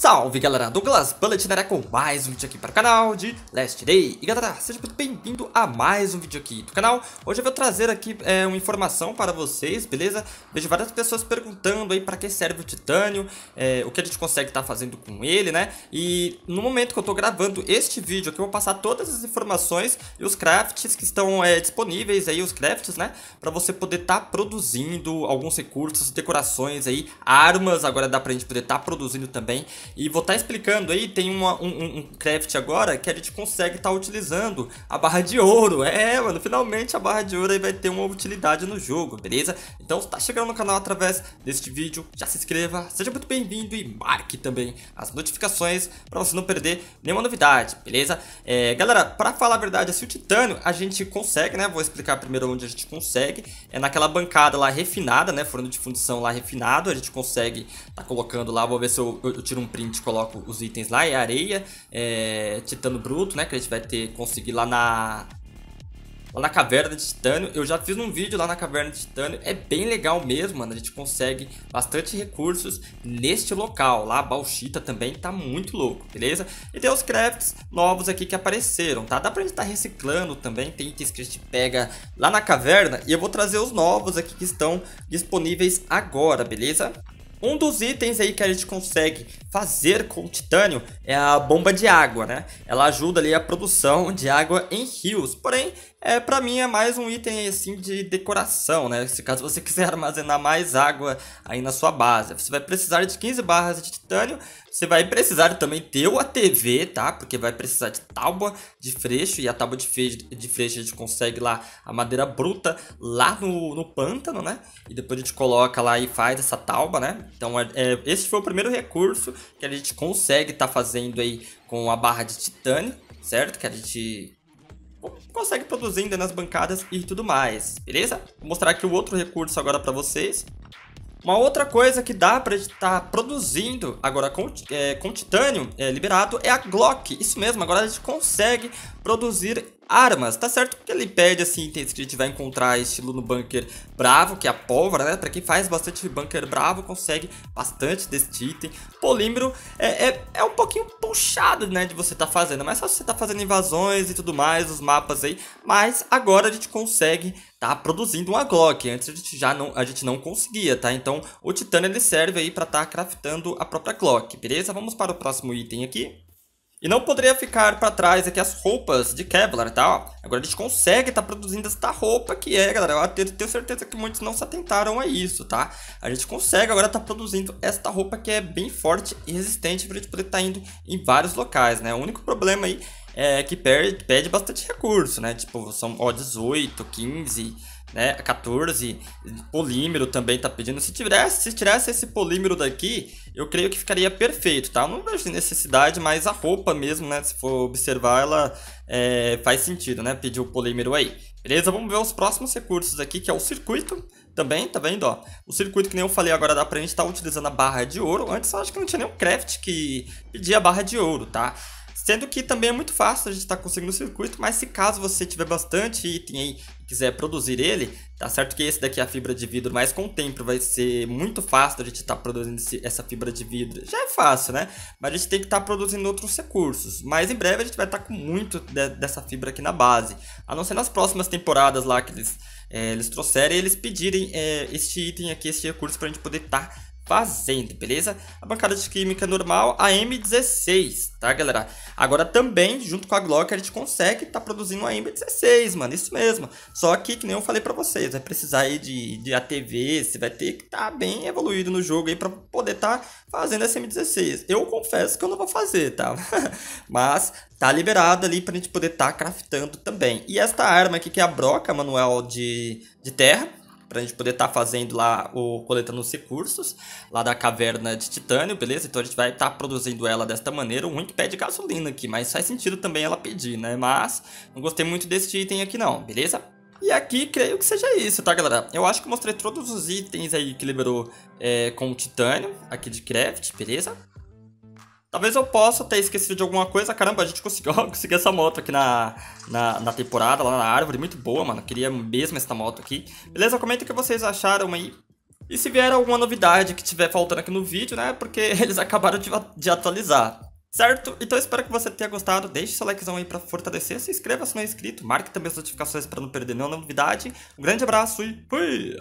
Salve galera, Douglas Bullet né, com mais um vídeo aqui para o canal de Last Day E galera, seja muito bem-vindo a mais um vídeo aqui do canal Hoje eu vou trazer aqui é, uma informação para vocês, beleza? Vejo várias pessoas perguntando aí para que serve o titânio é, O que a gente consegue estar tá fazendo com ele, né? E no momento que eu estou gravando este vídeo aqui Eu vou passar todas as informações e os crafts que estão é, disponíveis aí Os crafts, né? Para você poder estar tá produzindo alguns recursos, decorações aí Armas, agora dá para a gente poder estar tá produzindo também e vou estar tá explicando aí, tem uma, um, um, craft agora que a gente consegue estar tá utilizando a barra de ouro. É, mano, finalmente a barra de ouro aí vai ter uma utilidade no jogo, beleza? Então, se tá chegando no canal através deste vídeo, já se inscreva, seja muito bem-vindo e marque também as notificações para você não perder nenhuma novidade, beleza? É, galera, para falar a verdade, assim, o titânio a gente consegue, né? Vou explicar primeiro onde a gente consegue. É naquela bancada lá refinada, né? Forno de fundição lá refinado, a gente consegue tá colocando lá, vou ver se eu, eu, eu tiro um print, coloco os itens lá, é areia, é, titano bruto, né, que a gente vai ter conseguir lá na lá na caverna de titânio. Eu já fiz um vídeo lá na caverna de titânio, é bem legal mesmo, mano. A gente consegue bastante recursos neste local. Lá a bauxita também tá muito louco, beleza? E tem os crafts novos aqui que apareceram, tá? Dá pra gente estar tá reciclando também, tem itens que a gente pega lá na caverna e eu vou trazer os novos aqui que estão disponíveis agora, beleza? Um dos itens aí que a gente consegue fazer com o titânio é a bomba de água, né? Ela ajuda ali a produção de água em rios, porém, é, para mim é mais um item assim de decoração, né? Se caso você quiser armazenar mais água aí na sua base, você vai precisar de 15 barras de titânio você vai precisar também ter uma TV, tá? Porque vai precisar de tábua de freixo e a tábua de freixo, de freixo a gente consegue lá a madeira bruta lá no, no pântano, né? E depois a gente coloca lá e faz essa tábua, né? Então é, é esse foi o primeiro recurso que a gente consegue estar tá fazendo aí com a barra de titânio, certo? Que a gente consegue produzindo nas bancadas e tudo mais, beleza? Vou mostrar aqui o outro recurso agora para vocês. Uma outra coisa que dá pra estar tá produzindo agora com, é, com titânio é, liberado é a Glock. Isso mesmo, agora a gente consegue produzir armas. Tá certo que ele pede, assim, tem, que a gente vai encontrar estilo no bunker bravo, que é a pólvora, né? Pra quem faz bastante bunker bravo, consegue bastante desse item. Polímero é, é, é um pouquinho puxado, né, de você tá fazendo. Mas é só se você tá fazendo invasões e tudo mais, os mapas aí. Mas agora a gente consegue tá produzindo uma Glock. Antes a gente já não, a gente não conseguia, tá? Então o Titano ele serve aí pra tá craftando a própria Glock, beleza? Vamos para o próximo item aqui. E não poderia ficar para trás aqui as roupas de Kevlar, tá? Agora a gente consegue estar tá produzindo esta roupa que é, galera, eu tenho certeza que muitos não se atentaram a isso, tá? A gente consegue agora estar tá produzindo esta roupa que é bem forte e resistente para a gente poder estar tá indo em vários locais, né? O único problema aí é que perde, pede bastante recurso, né? Tipo, são, ó, 18, 15 né? 14, polímero também tá pedindo. Se tivesse, se tivesse esse polímero daqui, eu creio que ficaria perfeito, tá? Eu não vejo necessidade, mas a roupa mesmo, né? Se for observar, ela é, faz sentido, né? Pedir o polímero aí. Beleza? Vamos ver os próximos recursos aqui, que é o circuito. Também, tá vendo, ó? O circuito, que nem eu falei agora, dá pra gente estar tá utilizando a barra de ouro. Antes eu acho que não tinha nenhum craft que pedia a barra de ouro, tá? Sendo que também é muito fácil a gente estar tá conseguindo o circuito, mas se caso você tiver bastante item aí e quiser produzir ele, tá certo que esse daqui é a fibra de vidro, mas com o tempo vai ser muito fácil a gente estar tá produzindo esse, essa fibra de vidro. Já é fácil, né? Mas a gente tem que estar tá produzindo outros recursos. Mas em breve a gente vai estar tá com muito de, dessa fibra aqui na base. A não ser nas próximas temporadas lá que eles, é, eles trouxerem eles pedirem é, este item aqui, este recurso, para a gente poder estar tá fazendo, beleza? A bancada de química normal, a M16, tá, galera? Agora também, junto com a Glock, a gente consegue tá produzindo a M16, mano, isso mesmo. Só que, que nem eu falei pra vocês, vai precisar aí de, de ATV, você vai ter que tá bem evoluído no jogo aí pra poder tá fazendo essa M16. Eu confesso que eu não vou fazer, tá? Mas tá liberado ali pra gente poder tá craftando também. E esta arma aqui, que é a broca manual de, de terra, para a gente poder estar tá fazendo lá o coletando os recursos lá da caverna de titânio, beleza? Então a gente vai estar tá produzindo ela desta maneira. O Wink é pede gasolina aqui, mas faz sentido também ela pedir, né? Mas não gostei muito desse item aqui não, beleza? E aqui creio que seja isso, tá galera? Eu acho que mostrei todos os itens aí que liberou é, com o titânio aqui de craft, beleza? Talvez eu possa ter esquecido de alguma coisa. Caramba, a gente conseguiu, conseguiu essa moto aqui na, na, na, temporada, lá na árvore. Muito boa, mano. Queria mesmo essa moto aqui. Beleza? Comenta o que vocês acharam aí. E se vier alguma novidade que tiver faltando aqui no vídeo, né? Porque eles acabaram de, de atualizar. Certo? Então espero que você tenha gostado. Deixe seu likezão aí pra fortalecer. Se inscreva se não é inscrito. Marque também as notificações para não perder nenhuma novidade. Um grande abraço e fui!